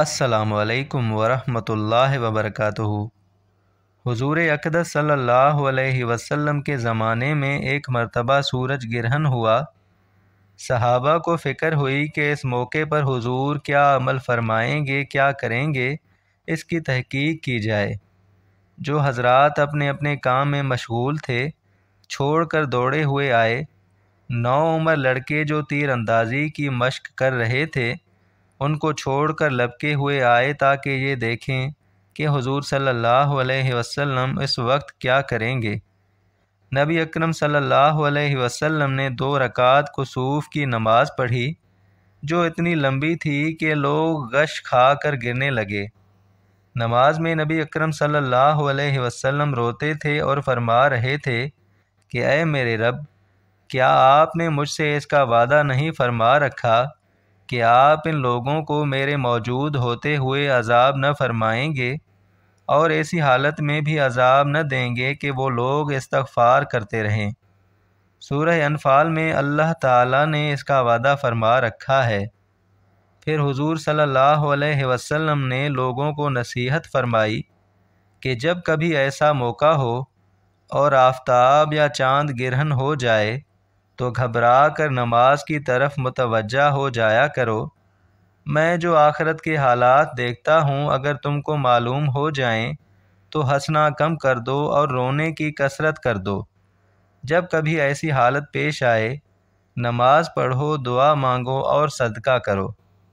असलकम वरहमतुल्लाह वबरकत हजूर अकदस सल्लल्लाहु अलैहि के ज़माने में एक मरतबा सूरज ग्रहण हुआ सहाबा को फ़िक्र हुई कि इस मौके पर हुजूर क्या अमल फ़रमाएंगे क्या करेंगे इसकी तहकीक की जाए जो हजरत अपने अपने काम में मशगूल थे छोड़ कर दौड़े हुए आए नौ उम्र लड़के जो तीरंदाजी अंदाज़ी की मश्क कर रहे थे उनको छोड़कर लपके हुए आए ताकि ये देखें कि हुजूर सल्लल्लाहु अलैहि वसल्लम इस वक्त क्या करेंगे नबी अकरम सल्लल्लाहु अलैहि वसल्लम ने दो रकात कसूफ की नमाज़ पढ़ी जो इतनी लंबी थी कि लोग गश खा कर गिरने लगे नमाज में नबी अकरम सल्लल्लाहु अलैहि वसल्लम रोते थे और फरमा रहे थे कि अय मेरे रब क्या आपने मुझसे इसका वादा नहीं फरमा रखा कि आप इन लोगों को मेरे मौजूद होते हुए अजाब न फरमाएंगे और ऐसी हालत में भी अजाब न देंगे कि वो लोग इस्तफ़ार करते रहें सूरह अनफाल में अल्लाह ताला ने इसका वादा फरमा रखा है फिर हुजूर सल्लल्लाहु अलैहि वसल्लम ने लोगों को नसीहत फरमाई कि जब कभी ऐसा मौका हो और आफ़ताब या चांद ग्रहण हो जाए तो घबरा कर नमाज की तरफ मुतवज़ा हो जाया करो मैं जो आखरत के हालात देखता हूँ अगर तुमको मालूम हो जाएं तो हंसना कम कर दो और रोने की कसरत कर दो जब कभी ऐसी हालत पेश आए नमाज पढ़ो दुआ मांगो और सदका करो